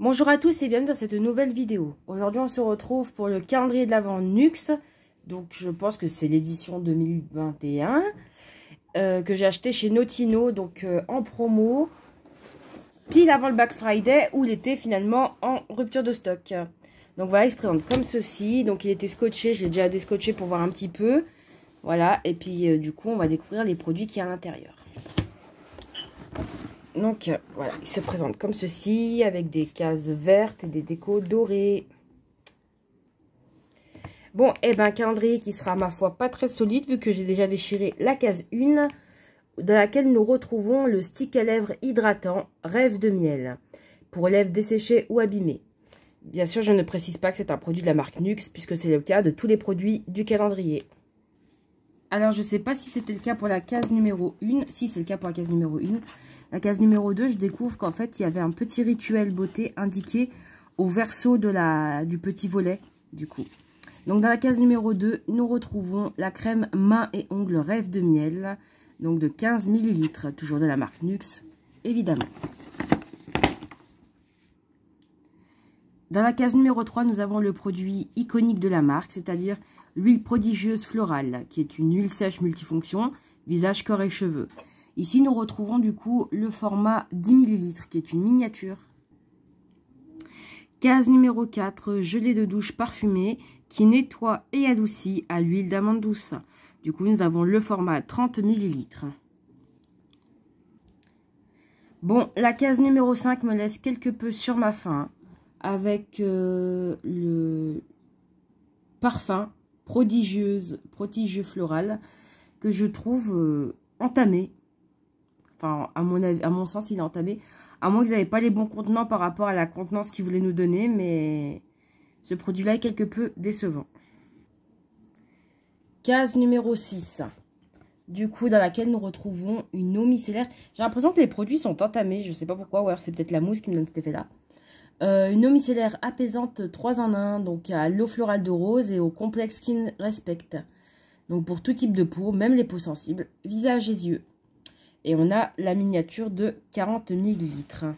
Bonjour à tous et bienvenue dans cette nouvelle vidéo. Aujourd'hui, on se retrouve pour le calendrier de l'Avent Nux. Donc, je pense que c'est l'édition 2021 euh, que j'ai acheté chez Notino, donc euh, en promo, pile avant le Black Friday où il était finalement en rupture de stock. Donc voilà, il se présente comme ceci. Donc il était scotché, je l'ai déjà déscotché pour voir un petit peu. Voilà, et puis euh, du coup, on va découvrir les produits qu'il y a à l'intérieur. Donc, euh, voilà, il se présente comme ceci, avec des cases vertes et des décos dorés. Bon, et eh ben, calendrier qui sera, ma foi, pas très solide, vu que j'ai déjà déchiré la case 1, dans laquelle nous retrouvons le stick à lèvres hydratant Rêve de miel, pour lèvres desséchées ou abîmées. Bien sûr, je ne précise pas que c'est un produit de la marque Nux, puisque c'est le cas de tous les produits du calendrier. Alors, je ne sais pas si c'était le cas pour la case numéro 1. Si, c'est le cas pour la case numéro 1. La case numéro 2, je découvre qu'en fait, il y avait un petit rituel beauté indiqué au verso de la, du petit volet, du coup. Donc, dans la case numéro 2, nous retrouvons la crème main et ongles rêve de miel, donc de 15 ml, toujours de la marque Nuxe, évidemment. Dans la case numéro 3, nous avons le produit iconique de la marque, c'est-à-dire L'huile prodigieuse florale, qui est une huile sèche multifonction, visage, corps et cheveux. Ici, nous retrouvons du coup le format 10 ml, qui est une miniature. Case numéro 4, gelée de douche parfumée, qui nettoie et adoucit à l'huile d'amande douce. Du coup, nous avons le format 30 ml. Bon, la case numéro 5 me laisse quelque peu sur ma faim, avec euh, le parfum prodigieuse, prodigieux floral, que je trouve euh, entamée. entamé. Enfin, à mon, à mon sens, il est entamé. À moins qu'ils n'avaient pas les bons contenants par rapport à la contenance qu'ils voulait nous donner, mais ce produit-là est quelque peu décevant. Case numéro 6. Du coup, dans laquelle nous retrouvons une eau micellaire. J'ai l'impression que les produits sont entamés. Je ne sais pas pourquoi. Ou alors, c'est peut-être la mousse qui me donne cet effet-là. Euh, une eau micellaire apaisante 3 en 1, donc à l'eau florale de rose et au complexe Skin Respect. Donc pour tout type de peau, même les peaux sensibles, visage et yeux. Et on a la miniature de 40 ml.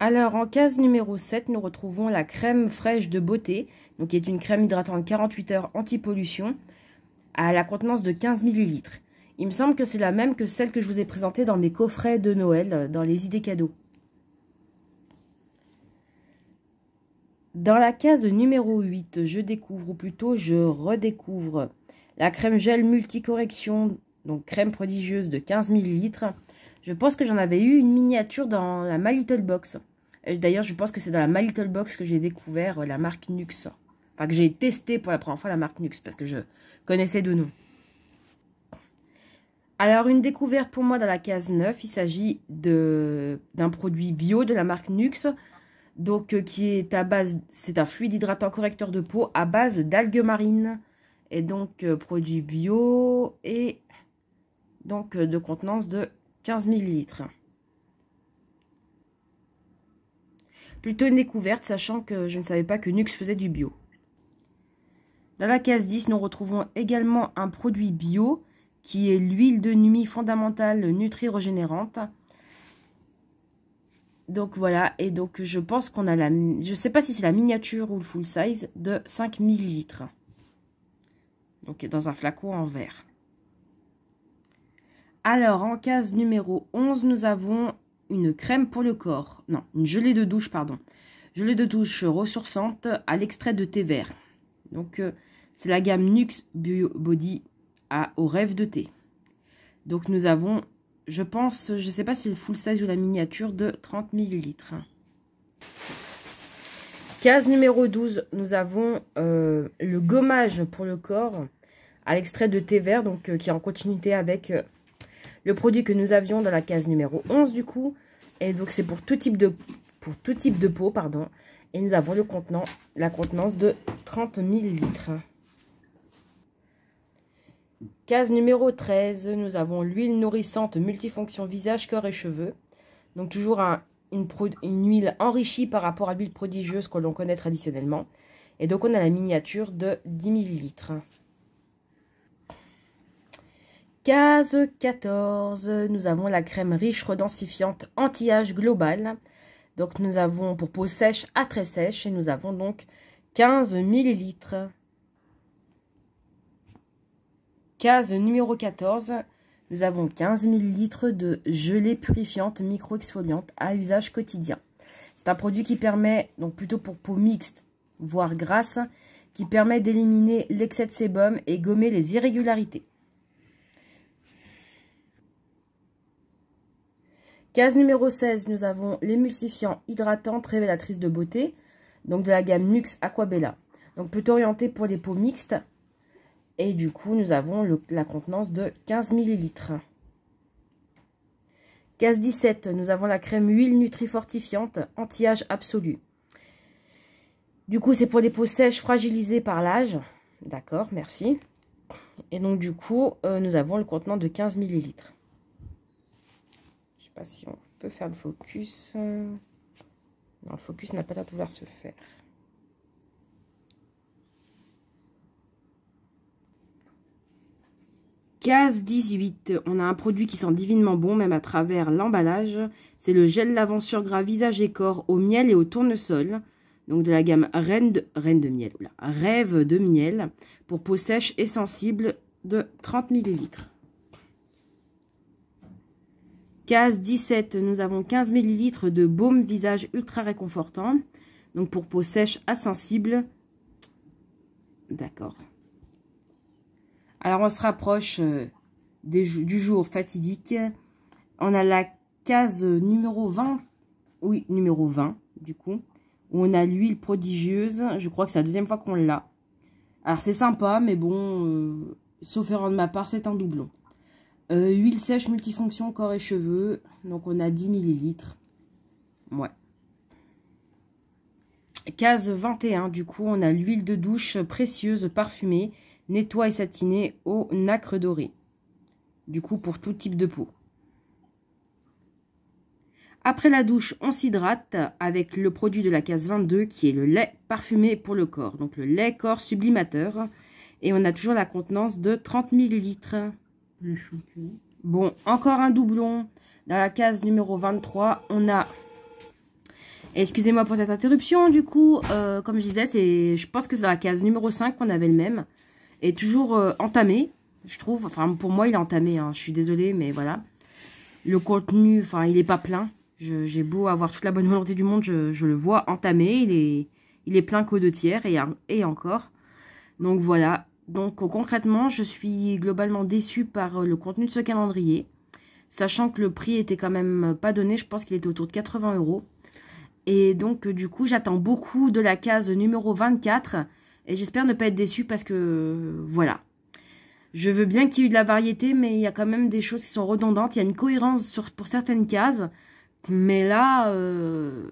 Alors en case numéro 7, nous retrouvons la crème fraîche de beauté, donc qui est une crème hydratante 48 heures anti-pollution à la contenance de 15 ml. Il me semble que c'est la même que celle que je vous ai présentée dans mes coffrets de Noël, euh, dans les idées cadeaux. Dans la case numéro 8, je découvre, ou plutôt je redécouvre, la crème gel multicorrection, donc crème prodigieuse de 15 ml. Je pense que j'en avais eu une miniature dans la My Little Box. D'ailleurs, je pense que c'est dans la My Little Box que j'ai découvert euh, la marque Nux. Enfin, que j'ai testé pour la première fois la marque Nux, parce que je connaissais de nous. Alors, une découverte pour moi dans la case 9, il s'agit d'un produit bio de la marque Nux donc euh, qui est à base, c'est un fluide hydratant correcteur de peau à base d'algues marines, et donc euh, produit bio et donc euh, de contenance de 15 ml. Plutôt une découverte, sachant que je ne savais pas que Nux faisait du bio. Dans la case 10, nous retrouvons également un produit bio qui est l'huile de nuit fondamentale nutri-régénérante. Donc voilà, et donc je pense qu'on a la... Je sais pas si c'est la miniature ou le full size de 5 millilitres. Donc dans un flacon en verre. Alors en case numéro 11, nous avons une crème pour le corps. Non, une gelée de douche, pardon. Gelée de douche ressourçante à l'extrait de thé vert. Donc euh, c'est la gamme Nuxe Body au rêve de thé. Donc nous avons je pense, je ne sais pas si le full size ou la miniature de 30 ml. Case numéro 12, nous avons euh, le gommage pour le corps à l'extrait de thé vert, donc euh, qui est en continuité avec euh, le produit que nous avions dans la case numéro 11 du coup. Et donc c'est pour tout type de pour tout type de peau, pardon. Et nous avons le contenant, la contenance de 30 ml. Case numéro 13, nous avons l'huile nourrissante multifonction visage, corps et cheveux. Donc toujours une, huile enrichie par rapport à l'huile prodigieuse que l'on connaît traditionnellement. Et donc on a la miniature de 10 ml. Case 14, nous avons la crème riche redensifiante anti-âge global, Donc nous avons pour peau sèche à très sèche et nous avons donc 15 millilitres. Case numéro 14, nous avons 15 ml de gelée purifiante micro-exfoliante à usage quotidien. C'est un produit qui permet, donc plutôt pour peau mixte, voire grasse, qui permet d'éliminer l'excès de sébum et gommer les irrégularités. Case numéro 16, nous avons l'émulsifiant hydratant révélatrice de beauté, donc de la gamme Nux Aquabella. Donc plutôt orienté pour les peaux mixtes, et du coup, nous avons la contenance de 15 ml. Case 17, nous avons la crème huile nutrifortifiante anti-âge absolu. Du coup, c'est pour des peaux sèches fragilisées par l'âge. D'accord, merci. Et donc, du coup, euh, nous avons le contenant de 15 ml. Je ne sais pas si on peut faire le focus. le focus n'a pas l'air de vouloir se faire. Case 18, on a un produit qui sent divinement bon, même à travers l'emballage. C'est le gel lavant gras visage et corps au miel et au tournesol. Donc de la gamme Reine de, miel, Rêve de miel, pour peau sèche et sensible de 30 ml. Case 17, nous avons 15 ml de baume visage ultra réconfortant. Donc pour peau sèche à sensible. D'accord. Alors, on se rapproche euh, du jour fatidique. On a la case numéro 20. Oui, numéro 20, du coup. Où on a l'huile prodigieuse. Je crois que c'est la deuxième fois qu'on l'a. Alors, c'est sympa, mais bon, euh, sauf erreur de ma part, c'est un doublon. Euh, huile sèche multifonction corps et cheveux. Donc, on a 10 ml. Ouais. Case 21, du coup, on a l'huile de douche précieuse parfumée nettoie et satiné au nacre doré. Du coup, pour tout type de peau. Après la douche, on s'hydrate avec le produit de la case 22 qui est le lait parfumé pour le corps. Donc le lait corps sublimateur. Et on a toujours la contenance de 30 ml. Bon, encore un doublon. Dans la case numéro 23, on a... Excusez-moi pour cette interruption, du coup, euh, comme je disais, je pense que c'est dans la case numéro 5 qu'on avait le même est toujours euh, entamé, je trouve. Enfin, pour moi, il est entamé, hein. je suis désolée, mais voilà. Le contenu, enfin, il n'est pas plein. J'ai beau avoir toute la bonne volonté du monde, je, le vois entamé. Il est, il est plein qu'aux deux tiers et, et encore. Donc voilà. Donc euh, concrètement, je suis globalement déçue par euh, le contenu de ce calendrier. Sachant que le prix était quand même pas donné, je pense qu'il était autour de 80 euros. Et donc, du coup, j'attends beaucoup de la case numéro 24 et j'espère ne pas être déçue parce que voilà. Je veux bien qu'il y ait eu de la variété, mais il y a quand même des choses qui sont redondantes. Il y a une cohérence pour certaines cases. Mais là, euh,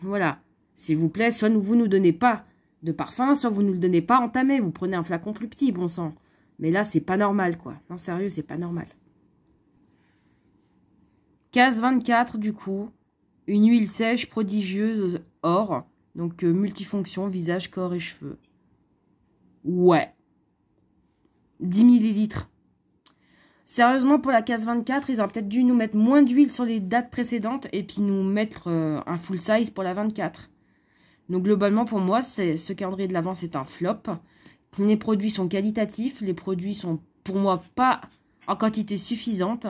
voilà. S'il vous plaît, soit vous ne nous donnez pas de parfum, soit vous ne nous le donnez pas entamé. Vous prenez un flacon plus petit, bon sang. Mais là, c'est pas normal, quoi. Non, sérieux, c'est pas normal. Case 24, du coup. Une huile sèche prodigieuse or. Donc, euh, multifonction, visage, corps et cheveux. Ouais. 10 ml. Sérieusement, pour la case 24, ils ont peut-être dû nous mettre moins d'huile sur les dates précédentes et puis nous mettre euh, un full size pour la 24. Donc globalement, pour moi, ce calendrier de l'avance c'est un flop. Les produits sont qualitatifs, les produits sont pour moi pas en quantité suffisante.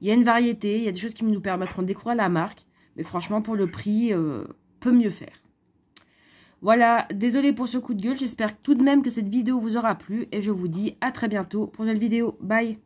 Il y a une variété, il y a des choses qui nous permettront de découvrir la marque. Mais franchement, pour le prix, peu peut mieux faire. Voilà, désolé pour ce coup de gueule, j'espère tout de même que cette vidéo vous aura plu et je vous dis à très bientôt pour une nouvelle vidéo. Bye